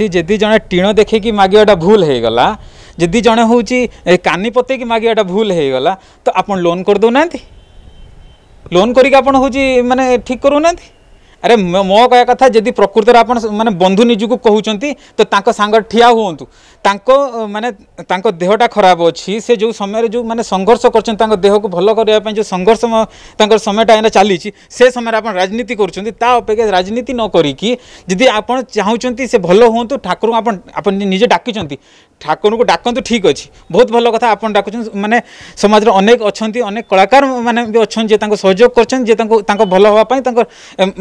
जदि जड़े टीण देखिक मागेटा भूल हो गला जदि जड़े हूँ कानी पत मागेटा भूल हो गला तो आप लोन करदे लोन करके आप मानने ठीक करूना আরে মো কয়া কথা যদি প্রকৃতরে আপনার মানে বন্ধু নিজকে কুমার তো তাঁর সাঙ্গ ঠিয়া হুঁতু তাঁর মানে তাঁর দেহটা খারাপ অছি সে যে সময় যে মানে সংঘর্ষ করছেন তাঁর দেহকে ভাল করা যে সংঘর্ষ তাঁর সময়টা এনে চালিছি সে সময় আপনার রাজনীতি করছেন তা অপেক্ষা রাজনীতি নকি যদি আপনার চাহিদা সে ভালো হুঁতু ঠাকুর আপনার আপনি নিজে ডাকিছেন ଠାକୁରଙ୍କୁ ଡାକନ୍ତୁ ଠିକ୍ ଅଛି ବହୁତ ଭଲ କଥା ଆପଣ ଡାକୁଛନ୍ତି ମାନେ ସମାଜରେ ଅନେକ ଅଛନ୍ତି ଅନେକ କଳାକାରମାନେ ବି ଅଛନ୍ତି ଯିଏ ତାଙ୍କୁ ସହଯୋଗ କରିଛନ୍ତି ଯିଏ ତାଙ୍କୁ ତାଙ୍କ ଭଲ ହେବା ପାଇଁ ତାଙ୍କ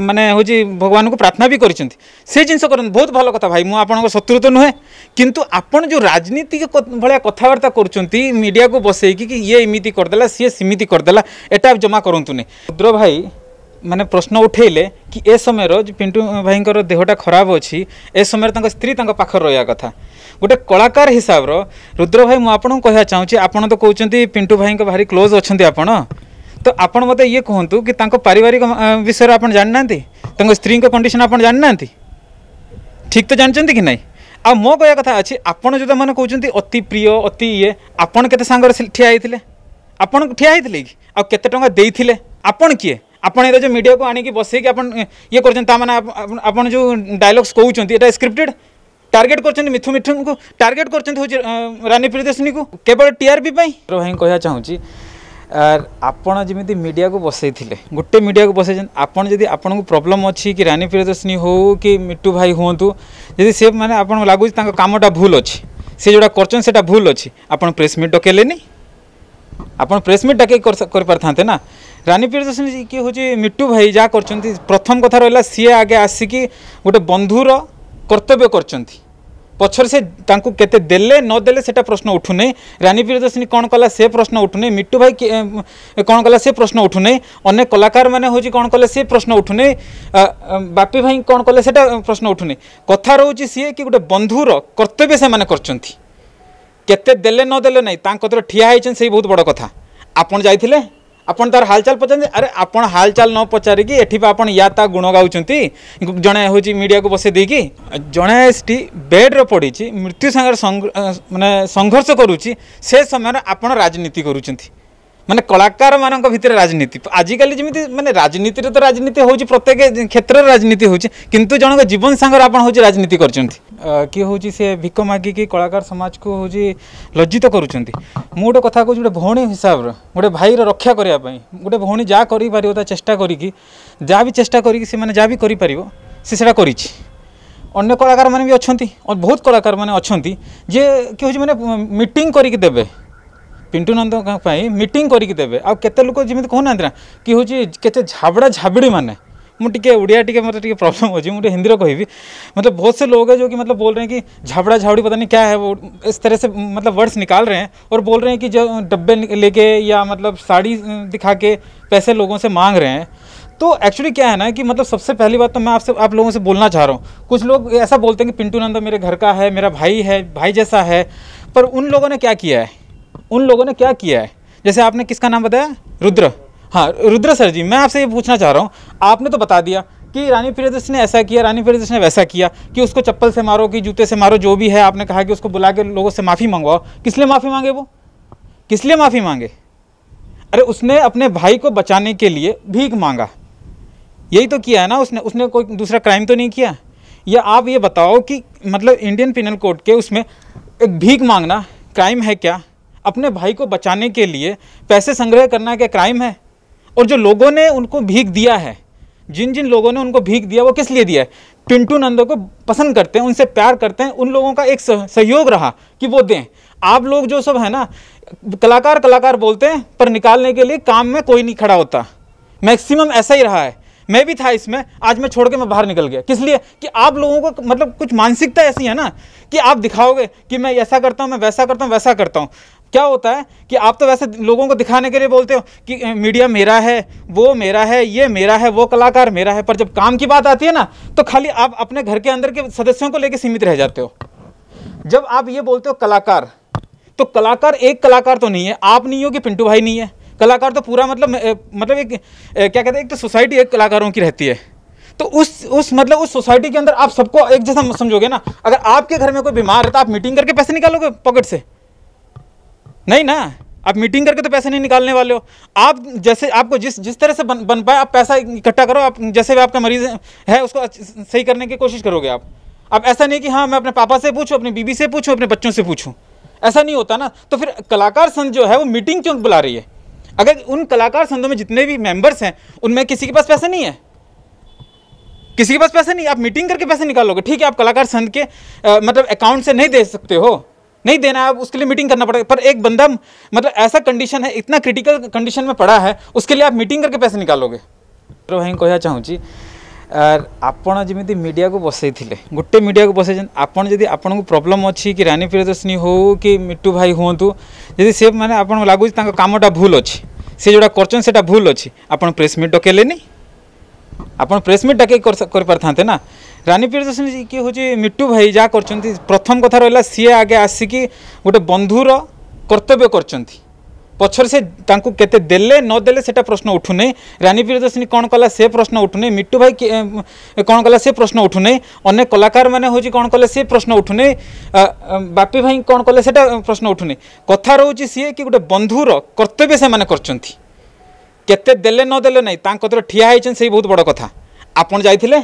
ମାନେ ହେଉଛି ଭଗବାନଙ୍କୁ ପ୍ରାର୍ଥନା ବି କରିଛନ୍ତି ସେ ଜିନିଷ କରନ୍ତୁ ବହୁତ ଭଲ କଥା ଭାଇ ମୁଁ ଆପଣଙ୍କ ଶତ୍ରୁ ତ ନୁହେଁ କିନ୍ତୁ ଆପଣ ଯେଉଁ ରାଜନୀତି ଭଳିଆ କଥାବାର୍ତ୍ତା କରୁଛନ୍ତି ମିଡ଼ିଆକୁ ବସେଇକି କି ଇଏ ଏମିତି କରିଦେଲା ସିଏ ସେମିତି କରିଦେଲା ଏଟା ଜମା କରନ୍ତୁନି ରୁଦ୍ର ଭାଇ ମାନେ ପ୍ରଶ୍ନ ଉଠେଇଲେ କି ଏ ସମୟର ପିଣ୍ଟୁ ଭାଇଙ୍କର ଦେହଟା ଖରାପ ଅଛି ଏ ସମୟରେ ତାଙ୍କ ସ୍ତ୍ରୀ ତାଙ୍କ ପାଖରେ ରହିବା କଥା गोटे कलाकार हिसाब रुद्र भाई मुझे कह चाहे आपत तो कौन पिंटू भाई भारी क्लोज अच्छा आप तो आप मत ये कहतु कि पारिवारिक विषय आप जानि ना स्त्री कंडीशन आप जानि ना ठीक तो जानते कि ना आ मो कह कथा अच्छे आपड़ जो मैंने कहते अति प्रिय अति ई आपत के ठिया होते आप ठिया होते कि आते टाँग दे आपण किए आपड़ मीडिया को आणिक बसई कि आप ये डायलग्स कौन हैं स्क्रिप्टेड टारगेट कर मिथु मिठुन को टारगेट कर रानी प्रियदर्शनी को केवल टीआरपी भाई कह चाहूँगी आपण जमी मीडिया को बसई गोटे मीडिया को बसई आपड़ी आप प्रोब्लम अच्छी कि रानी प्रियदर्शनी हो कि मिट्टू भाई हूँ जी सी मैंने आप लगुच कामटा भूल अच्छे से जोड़ा करा भूल अच्छी आप प्रेस मिट डकेले आप प्रेस मिट डाक कर ना रानी प्रियदर्शनी किए हूँ मिट्टू भाई जहाँ कर प्रथम कथा रहा सी आगे आसिकी गोटे बंधुर କର୍ତ୍ତବ୍ୟ କରିଛନ୍ତି ପଛରେ ସେ ତାଙ୍କୁ କେତେ ଦେଲେ ନ ଦେଲେ ସେଟା ପ୍ରଶ୍ନ ଉଠୁନି ରାନୀ ପ୍ରିୟଦର୍ଶିନୀ କ'ଣ କଲା ସେ ପ୍ରଶ୍ନ ଉଠୁନି ମିଟୁ ଭାଇ କ'ଣ କଲା ସେ ପ୍ରଶ୍ନ ଉଠୁନି ଅନେକ କଳାକାରମାନେ ହେଉଛି କ'ଣ କଲେ ସେ ପ୍ରଶ୍ନ ଉଠୁନି ବାପି ଭାଇ କ'ଣ କଲେ ସେଟା ପ୍ରଶ୍ନ ଉଠୁନି କଥା ରହୁଛି ସିଏ କି ଗୋଟେ ବନ୍ଧୁର କର୍ତ୍ତବ୍ୟ ସେମାନେ କରିଛନ୍ତି କେତେ ଦେଲେ ନ ଦେଲେ ନାହିଁ ତାଙ୍କ କତିରେ ଠିଆ ହେଇଛନ୍ତି ସେଇ ବହୁତ ବଡ଼ କଥା ଆପଣ ଯାଇଥିଲେ ଆପଣ ତାର ହାଲଚାଲ ପଚାରନ୍ତି ଆରେ ଆପଣ ହାଲଚାଲ ନ ପଚାରିକି ଏଠି ବା ଆପଣ ୟା ତା ଗୁଣ ଗାଉଛନ୍ତି ଜଣେ ହେଉଛି ମିଡ଼ିଆକୁ ବସେଇ ଦେଇକି ଜଣେ ଏସ୍ଟି ବେଡ଼୍ରେ ପଡ଼ିଛି ମୃତ୍ୟୁ ସାଙ୍ଗରେ ମାନେ ସଂଘର୍ଷ କରୁଛି ସେ ସମୟରେ ଆପଣ ରାଜନୀତି କରୁଛନ୍ତି ମାନେ କଳାକାରମାନଙ୍କ ଭିତରେ ରାଜନୀତି ଆଜିକାଲି ଯେମିତି ମାନେ ରାଜନୀତିରେ ତ ରାଜନୀତି ହେଉଛି ପ୍ରତ୍ୟେକ କ୍ଷେତ୍ରରେ ରାଜନୀତି ହେଉଛି କିନ୍ତୁ ଜଣଙ୍କ ଜୀବନ ସାଙ୍ଗରେ ଆପଣ ହେଉଛି ରାଜନୀତି କରୁଛନ୍ତି କିଏ ହେଉଛି ସେ ଭିକ ମାଗିକି କଳାକାର ସମାଜକୁ ହେଉଛି ଲଜ୍ଜିତ କରୁଛନ୍ତି ମୁଁ ଗୋଟେ କଥା କହୁଛି ଗୋଟେ ଭଉଣୀ ହିସାବରେ ଗୋଟେ ଭାଇର ରକ୍ଷା କରିବା ପାଇଁ ଗୋଟେ ଭଉଣୀ ଯାହା କରିପାରିବ ତା ଚେଷ୍ଟା କରିକି ଯାହା ବି ଚେଷ୍ଟା କରିକି ସେମାନେ ଯାହା ବି କରିପାରିବ ସେ ସେଇଟା କରିଛି ଅନ୍ୟ କଳାକାରମାନେ ବି ଅଛନ୍ତି ବହୁତ କଳାକାରମାନେ ଅଛନ୍ତି ଯେ କି ହେଉଛି ମାନେ ମିଟିଂ କରିକି ଦେବେ पिंटू नंद मीट करके କରିକି ଦେବେ ଆଉ କେତେ ଲୋକ ଯେମିତି କହୁନାହାନ୍ତି ନା କି ହେଉଛି କେତେ ଝାବଡ଼ା ଝାବିଡ଼ି ମାନେ उड़िया टिके मतलब प्रॉब्लम हो हिंदी में मतलब बहुत से लोग हैं जो कि मतलब बोल रहे हैं कि झाबड़ा झाबड़ी पता नहीं क्या है वो इस तरह से मतलब वर्ड्स निकाल रहे हैं और बोल रहे हैं कि जो डब्बे लेके या मतलब साड़ी दिखा के पैसे लोगों से मांग रहे हैं तो एक्चुअली क्या है ना कि मतलब सबसे पहली बात तो मैं आपसे आप लोगों से बोलना चाह रहा हूँ कुछ लोग ऐसा बोलते हैं कि पिंटू नंदा मेरे घर का है मेरा भाई है भाई जैसा है पर उन लोगों ने क्या किया है उन लोगों ने क्या किया है जैसे आपने किसका नाम बताया रुद्र हाँ रुद्र सर जी मैं आपसे ये पूछना चाह रहा हूँ आपने तो बता दिया कि रानी प्रियदर्श ने ऐसा किया रानी प्रियदर्श ने वैसा किया कि उसको चप्पल से मारो कि जूते से मारो जो भी है आपने कहा कि उसको बुला के लोगों से माफ़ी मंगवाओ किस लिए माफ़ी मांगे वो किस लिए माफ़ी मांगे अरे उसने अपने भाई को बचाने के लिए भीख मांगा यही तो किया है ना उसने उसने कोई दूसरा क्राइम तो नहीं किया या आप ये बताओ कि मतलब इंडियन पिनल कोड के उसमें एक भीख मांगना क्राइम है क्या अपने भाई को बचाने के लिए पैसे संग्रह करना क्या क्राइम है और जो लोगों ने उनको भीख दिया है जिन जिन लोगों ने उनको भीख दिया वो किस लिए दिया है पिंटू नंदो को पसंद करते हैं उनसे प्यार करते हैं उन लोगों का एक सहयोग रहा कि वो दें आप लोग जो सब है ना कलाकार कलाकार बोलते हैं पर निकालने के लिए काम में कोई नहीं खड़ा होता मैक्सिमम ऐसा ही रहा है मैं भी था इसमें आज मैं छोड़ के मैं बाहर निकल गया किस लिए कि आप लोगों को मतलब कुछ मानसिकता ऐसी है ना कि आप दिखाओगे कि मैं ऐसा करता हूँ मैं वैसा करता हूँ वैसा करता हूँ क्या होता है कि आप तो वैसे लोगों को दिखाने के लिए बोलते हो कि मीडिया मेरा है वो मेरा है ये मेरा है वो कलाकार मेरा है पर जब काम की बात आती है ना तो खाली आप अपने घर के अंदर के सदस्यों को लेकर सीमित रह जाते हो जब आप ये बोलते हो कलाकार तो कलाकार एक कलाकार तो नहीं है आप नहीं हो कि पिंटू भाई नहीं है कलाकार तो पूरा मतलब मतलब एक क्या कहते हैं एक तो सोसाइटी एक कलाकारों की रहती है तो उस उस मतलब उस सोसाइटी के अंदर आप सबको एक जैसा समझोगे ना अगर आपके घर में कोई बीमार है तो आप मीटिंग करके पैसे निकालोगे पॉकेट से नहीं ना आप मीटिंग करके तो पैसे नहीं निकालने वाले हो आप जैसे आपको जिस जिस तरह से बन बन पाए आप पैसा इकट्ठा करो आप जैसे भी आपका मरीज है उसको सही करने की कोशिश करोगे आप अब ऐसा नहीं कि हाँ मैं अपने पापा से पूछूँ अपनी बीबी से पूछूँ अपने बच्चों से पूछूँ ऐसा नहीं होता ना तो फिर कलाकार संघ जो है वो मीटिंग क्यों बुला रही है अगर उन कलाकार संघों में जितने भी मेंबर्स हैं उनमें किसी के पास पैसे नहीं है किसी के पास पैसे नहीं आप मीटिंग करके पैसे निकालोगे ठीक है आप कलाकार संघ के आ, मतलब अकाउंट से नहीं दे सकते हो नहीं देना है उसके लिए मीटिंग करना पड़ेगा पर एक बंदा मतलब ऐसा कंडीशन है इतना क्रिटिकल कंडीशन में पड़ा है उसके लिए आप मीटिंग करके पैसे निकालोगे तो भाई कह चाहूँगी आपत जमी मीडिया को बसई थे गोटे मीडिया को बसई आपड़ी आप प्रोब्लम अच्छी कि रानी प्रियदर्शनी हो कि मिट्टू भाई हूँ यदि से मैंने आप लगुच कामटा भूल अच्छे से जो करचन भूल अच्छी आप प्रेसमिट मिट डकेले आप प्रेसमिट मिट डाक करते ना ରାନୀ ପ୍ରିୟଦର୍ଶିନୀ କିଏ ହେଉଛି ମିଟୁ ଭାଇ ଯାହା କରିଛନ୍ତି ପ୍ରଥମ କଥା ରହିଲା ସିଏ ଆଗେ ଆସିକି ଗୋଟେ ବନ୍ଧୁର କର୍ତ୍ତବ୍ୟ କରିଛନ୍ତି ପଛରେ ସେ ତାଙ୍କୁ କେତେ ଦେଲେ ନ ଦେଲେ ସେଟା ପ୍ରଶ୍ନ ଉଠୁନାହିଁ ରାନୀ ପ୍ରିୟଦର୍ଶିନୀ କ'ଣ କଲା ସେ ପ୍ରଶ୍ନ ଉଠୁନାହିଁ ମିଟୁ ଭାଇ କ'ଣ କଲା ସେ ପ୍ରଶ୍ନ ଉଠୁନାହିଁ ଅନେକ କଳାକାରମାନେ ହେଉଛି କ'ଣ କଲେ ସେ ପ୍ରଶ୍ନ ଉଠୁନାହିଁ ବାପି ଭାଇ କ'ଣ କଲେ ସେଟା ପ୍ରଶ୍ନ ଉଠୁନାହିଁ କଥା ରହୁଛି ସିଏ କି ଗୋଟେ ବନ୍ଧୁର କର୍ତ୍ତବ୍ୟ ସେମାନେ କରିଛନ୍ତି କେତେ ଦେଲେ ନ ଦେଲେ ନାହିଁ ତାଙ୍କ କତିରେ ଠିଆ ହେଇଛନ୍ତି ସେଇ ବହୁତ ବଡ଼ କଥା ଆପଣ ଯାଇଥିଲେ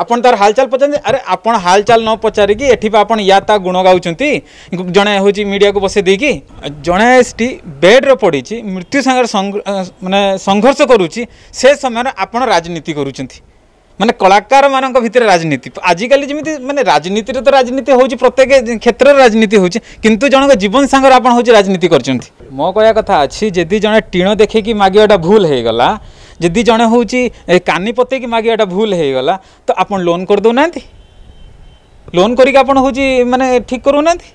आपन तार हालचाल पचारे अरे आप हालचाल न पचारिकी एप आप गुण गाँव जड़े हूँ मीडिया को बसे कि जड़े बेड्रे पड़ी मृत्यु सागर मानने संघर्ष करुच्ची से समय आप राजनीति कर मैंने कलाकार मान भर राजनीति आजिकल जमी मानते राजनीति तो राजनीति हूँ प्रत्येक क्षेत्र राजनीति हूँ कितु जन जीवन सागर आप राजनीति करो कह कथा अच्छी जदि जड़े टीण देखिकी मागवाटा भूल होगला ଯଦି ଜଣେ ହେଉଛି କାନି ପତେଇକି ମାଗିବାଟା ଭୁଲ ହେଇଗଲା ତ ଆପଣ ଲୋନ୍ କରିଦେଉନାହାନ୍ତି ଲୋନ୍ କରିକି ଆପଣ ହେଉଛି ମାନେ ଠିକ୍ କରୁନାହାନ୍ତି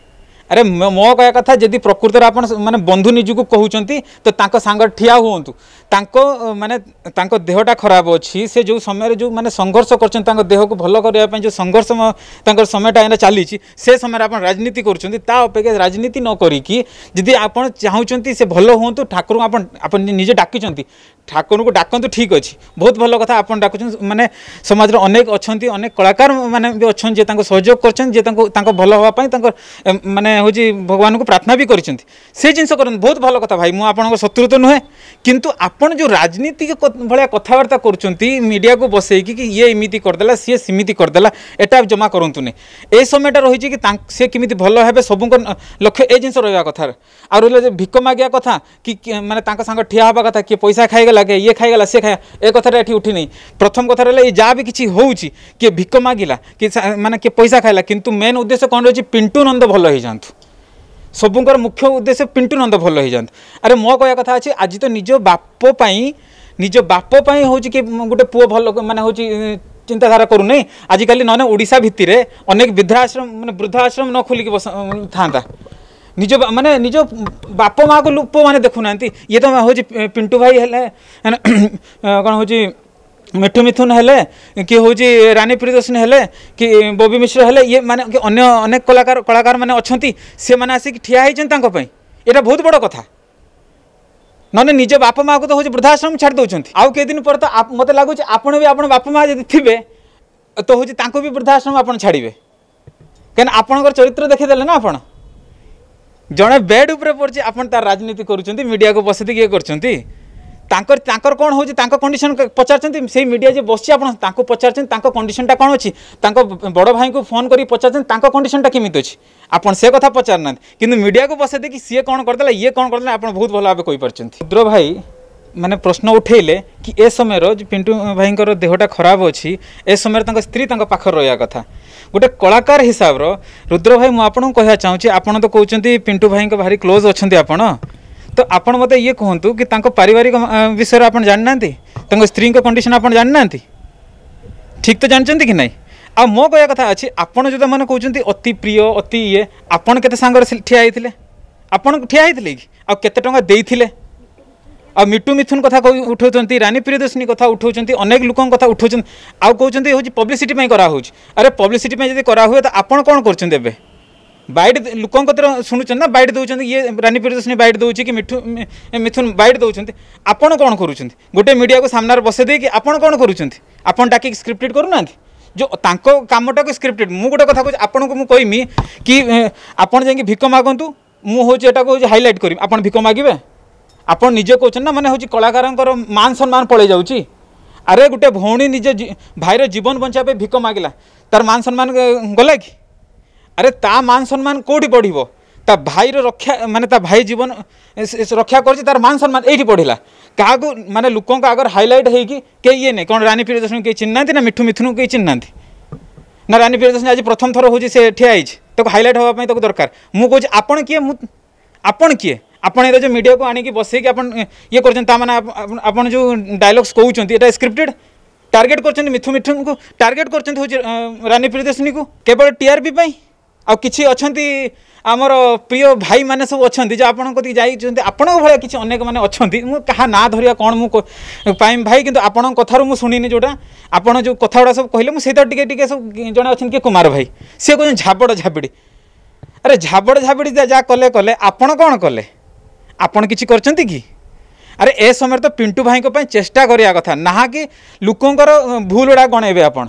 ଆରେ ମୋ କହିବା କଥା ଯଦି ପ୍ରକୃତରେ ଆପଣ ମାନେ ବନ୍ଧୁ ନିଜକୁ କହୁଛନ୍ତି ତ ତାଙ୍କ ସାଙ୍ଗ ଠିଆ ହୁଅନ୍ତୁ ତାଙ୍କ ମାନେ ତାଙ୍କ ଦେହଟା ଖରାପ ଅଛି ସେ ଯେଉଁ ସମୟରେ ଯେଉଁ ମାନେ ସଂଘର୍ଷ କରୁଛନ୍ତି ତାଙ୍କ ଦେହକୁ ଭଲ କରିବା ପାଇଁ ଯେଉଁ ସଂଘର୍ଷ ତାଙ୍କର ସମୟଟା ଏଇନା ଚାଲିଛି ସେ ସମୟରେ ଆପଣ ରାଜନୀତି କରୁଛନ୍ତି ତା ଅପେକ୍ଷା ରାଜନୀତି ନ କରିକି ଯଦି ଆପଣ ଚାହୁଁଛନ୍ତି ସେ ଭଲ ହୁଅନ୍ତୁ ଠାକୁରଙ୍କୁ ଆପଣ ଆପଣ ନିଜେ ଡାକିଛନ୍ତି ଠାକୁରଙ୍କୁ ଡାକନ୍ତୁ ଠିକ୍ ଅଛି ବହୁତ ଭଲ କଥା ଆପଣ ଡାକୁଛନ୍ତି ମାନେ ସମାଜରେ ଅନେକ ଅଛନ୍ତି ଅନେକ କଳାକାର ମାନେ ବି ଅଛନ୍ତି ଯିଏ ତାଙ୍କୁ ସହଯୋଗ କରିଛନ୍ତି ଯିଏ ତାଙ୍କୁ ତାଙ୍କ ଭଲ ହେବା ପାଇଁ ତାଙ୍କ ମାନେ ହେଉଛି ଭଗବାନଙ୍କୁ ପ୍ରାର୍ଥନା ବି କରିଛନ୍ତି ସେ ଜିନିଷ କରନ୍ତୁ ବହୁତ ଭଲ କଥା ଭାଇ ମୁଁ ଆପଣଙ୍କ ଶତ୍ରୁ ତ ନୁହେଁ କିନ୍ତୁ आपन जो राजनीति भाया कथबार्ता कर मीडिया को बसई कि ये इमी करदे सी सीमित करदे एटा जमा करूँ ए समयटा रही कि सी केमी भल हे सब लक्ष्य ए जिनस रहा कथा आ रहा है भिक मागिया कथ कि मैंने सांग ठिया हाँ कथ किए पैसा खाईला किए ये खाईगला सी खाया ए कथा ये उठी नहीं प्रथम कथा रहा ये जहाँ भी किसी हो किए भिक मागिला कि मैंने किए पैसा खाला कितु मेन उद्देश्य कौन रही पिंटू नंद भल हो जातु ସବୁଙ୍କର ମୁଖ୍ୟ ଉଦ୍ଦେଶ୍ୟ ପିଣ୍ଟୁ ନନ୍ଦ ଭଲ ହେଇଯାଆନ୍ତୁ ଆରେ ମୋ କହିବା କଥା ଅଛି ଆଜି ତ ନିଜ ବାପ ପାଇଁ ନିଜ ବାପ ପାଇଁ ହେଉଛି କି ଗୋଟେ ପୁଅ ଭଲ ମାନେ ହେଉଛି চিন্তাধারা করুনি আজিকাল নয় ওড়শা ভিত্তিরে অনেক বৃদ্ধাশ্রম মানে বৃদ্ধাশ্রম ন খোলিকি থাকা নিজ মানে নিজ বাপ মা কু লোক মানে দেখু না ইয়ে তো হচ্ছে পিন্টু ভাই হলে কোণ হচ্ছে मिठु मिथुन है कि हूँ रानी प्रियदर्शन है कि बबी मिश्र हेले ये मैंने अनेक कलाकार कलाकार मैंने अच्छा से मैंने आसिक ठिया ये बहुत बड़ कथ ना निज बाप माँ को तो हूँ वृद्धाश्रम छाड़ दौरान आउ कई दिन पर तो मत लगुच आप बाप माँ जी थे तो हूँ भी वृद्धाश्रम आप छाड़े कहीं आपण चरित्र देखेदे ना आप जड़े बेड उपर पड़े आप राजनीति करुँच मीडिया को बस दी ये करती ତାଙ୍କର ତାଙ୍କର କ'ଣ ହେଉଛି ତାଙ୍କ କଣ୍ଡିସନ୍ ପଚାରୁଛନ୍ତି ସେଇ ମିଡ଼ିଆ ଯିଏ ବସିଛି ଆପଣ ତାଙ୍କୁ ପଚାରୁଛନ୍ତି ତାଙ୍କ କଣ୍ଡିସନ୍ଟା କ'ଣ ଅଛି ତାଙ୍କ ବଡ଼ ଭାଇଙ୍କୁ ଫୋନ୍ କରିକି ପଚାରୁଛନ୍ତି ତାଙ୍କ କଣ୍ଡିସନ୍ଟା କେମିତି ଅଛି ଆପଣ ସେ କଥା ପଚାରୁନାହାନ୍ତି କିନ୍ତୁ ମିଡ଼ିଆକୁ ବସେଇ ଦେଇକି ସିଏ କ'ଣ କରିଦେଲା ଇଏ କ'ଣ କରିଦେଲା ଆପଣ ବହୁତ ଭଲ ଭାବେ କହିପାରୁଛନ୍ତି ରୁଦ୍ର ଭାଇ ମାନେ ପ୍ରଶ୍ନ ଉଠାଇଲେ କି ଏ ସମୟର ପିଣ୍ଟୁ ଭାଇଙ୍କର ଦେହଟା ଖରାପ ଅଛି ଏ ସମୟରେ ତାଙ୍କ ସ୍ତ୍ରୀ ତାଙ୍କ ପାଖରେ ରହିବା କଥା ଗୋଟେ କଳାକାର ହିସାବର ରୁଦ୍ର ଭାଇ ମୁଁ ଆପଣଙ୍କୁ କହିବା ଚାହୁଁଛି ଆପଣ ତ କହୁଛନ୍ତି ପିଣ୍ଟୁ ଭାଇଙ୍କ ଭାରି କ୍ଲୋଜ୍ ଅଛନ୍ତି ଆପଣ तो आप मत ये कहतु कि पारिवारिक विषय आप जानना स्त्री कंडीशन आप जानना ठीक तो जानते कि ना आ मो कह कथा अच्छे आपड़ जो मैंने कौन अति प्रिय अति ये आपत के ठिया होते आपन ठिया होते कि आत टाँगा आ मिटू मिथुन कथ उठा रानी प्रियदर्शनी कथ उठाऊँ अनेक लोक कथ उठाऊँ आउ कौन हूँ पब्लीसीटी कराऊ अरे पब्लीसीटी जी करा तो आप कौन करें ବାଇଟ୍ ଲୋକଙ୍କ କଥା ଶୁଣୁଛନ୍ତି ନା ବାଇଟ୍ ଦେଉଛନ୍ତି ଇଏ ରାନୀ ପ୍ରିୟଦର୍ଶିନୀ ବାଇଟ୍ ଦେଉଛି କି ମିଠୁ ମିଥୁନ ବାଇଟ୍ ଦେଉଛନ୍ତି ଆପଣ କ'ଣ କରୁଛନ୍ତି ଗୋଟେ ମିଡ଼ିଆକୁ ସାମ୍ନାରେ ବସେଇ ଦେଇକି ଆପଣ କ'ଣ କରୁଛନ୍ତି ଆପଣ ଡାକିକି ସ୍କ୍ରିପ୍ଟେଡ଼ କରୁନାହାନ୍ତି ଯେଉଁ ତାଙ୍କ କାମଟାକୁ ସ୍କ୍ରିପ୍ଟେଡ଼୍ ମୁଁ ଗୋଟେ କଥା କହୁଛି ଆପଣଙ୍କୁ ମୁଁ କହିମି କି ଆପଣ ଯାଇକି ଭିକ ମାଗନ୍ତୁ ମୁଁ ହେଉଛି ଏଟାକୁ ହେଉଛି ହାଇଲାଇଟ୍ କରିବି ଆପଣ ଭିକ ମାଗିବେ ଆପଣ ନିଜେ କହୁଛନ୍ତି ନା ମାନେ ହେଉଛି କଳାକାରଙ୍କର ମାନ ସମ୍ମାନ ପଳେଇ ଯାଉଛି ଆରେ ଗୋଟେ ଭଉଣୀ ନିଜ ଭାଇର ଜୀବନ ବଞ୍ଚାଇବା ପାଇଁ ଭିକ ମାଗିଲା ତାର ମାନ ସମ୍ମାନ ଗଲା କି अरे ता मान सम्मान कौटी बढ़ भाई रक्षा माने ता भाई जीवन रक्षा कर मान सम्मान ये बढ़ला क्या मानते लोक आगर हाइलाइट हो कौन रानी प्रियदर्शन कहीं चिन्हना ना मिठु मिथुन कहीं चिन्ह ना रानी प्रियदर्शन आज प्रथम थर हो ठिया तक हाइलाइट हाँ तक दरकार मुझे आपड़ किए आपण किए आपड़ ये जो मीडिया को आणिक बसई कि ये करें आपड़ कौन ये स्क्रिप्टेड टारगेट कर मिथु मिठुन को टारगेट कर रानी प्रियदर्शनी को केवल टीआरपी ଆଉ କିଛି ଅଛନ୍ତି ଆମର ପ୍ରିୟ ଭାଇମାନେ ସବୁ ଅଛନ୍ତି ଯେ ଆପଣଙ୍କ କତିକି ଯାଇଛନ୍ତି ଆପଣଙ୍କ ଭଳିଆ କିଛି ଅନେକମାନେ ଅଛନ୍ତି ମୁଁ କାହା ନାଁ ଧରିବା କ'ଣ ମୁଁ ପାଇମ୍ ଭାଇ କିନ୍ତୁ ଆପଣଙ୍କ କଥାରୁ ମୁଁ ଶୁଣିନି ଯେଉଁଟା ଆପଣ ଯେଉଁ କଥାଗୁଡ଼ା ସବୁ କହିଲେ ମୁଁ ସେଇଟା ଟିକେ ଟିକେ ସବୁ ଜଣେ ଅଛନ୍ତି କିଏ କୁମାର ଭାଇ ସିଏ କହୁଛନ୍ତି ଝାବଡ଼ ଝାବିଡ଼ି ଆରେ ଝାବଡ଼ ଝାବିଡ଼ି ଯାହା କଲେ କଲେ ଆପଣ କ'ଣ କଲେ ଆପଣ କିଛି କରିଛନ୍ତି କି ଆରେ ଏ ସମୟରେ ତ ପିଣ୍ଟୁ ଭାଇଙ୍କ ପାଇଁ ଚେଷ୍ଟା କରିବା କଥା ନାହାକି ଲୋକଙ୍କର ଭୁଲ ଗୁଡ଼ା ଗଣେଇବେ ଆପଣ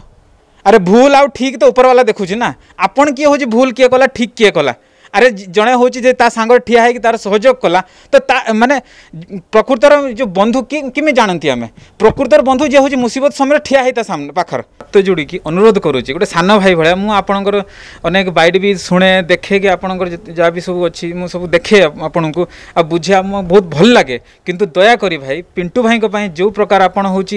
ଆରେ ଭୁଲ ଆଉ ଠିକ୍ ତ ଉପର ବାଲା ଦେଖୁଛି ନା ଆପଣ କିଏ ହେଉଛି ଭୁଲ କିଏ କଲା ଠିକ୍ କିଏ କଲା आरे जड़े हूँ सांग ठिया है कि तार सहयोग कला तो मानने प्रकृतर जो बंधु किमें जानती आम प्रकृतर बंधु जी हूँ मुसीबत समय ठिया है सामने पाखर तो जोड़ी अनुरोध करुच्ची गोटे सान भाई भाया मुझर अनेक बैड भी शुणे देखे कि आप जहाँ भी सब अच्छी सब देखे आपन को आ बुझे बहुत भल लगे कितु दयाकोरी भाई पिंटू भाई जो प्रकार आपच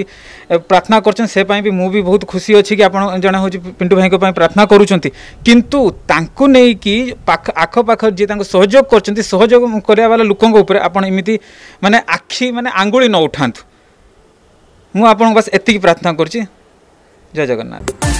प्रार्थना कर मुझे बहुत खुशी अच्छी कि जहाँ हूँ पिंटू भाई प्रार्थना करुँच कितु ताकू नहीं कि পাখপাখ যিয়ে তাঁকু সহযোগ করছেন সহযোগ করা লোকঙ্ উপরে আপনার এমিতি মানে আখি মানে আঙ্গুড়ি ন উঠান্তু মু আপনার বাস এতিকি প্রার্থনা করছি জয় জগন্নাথ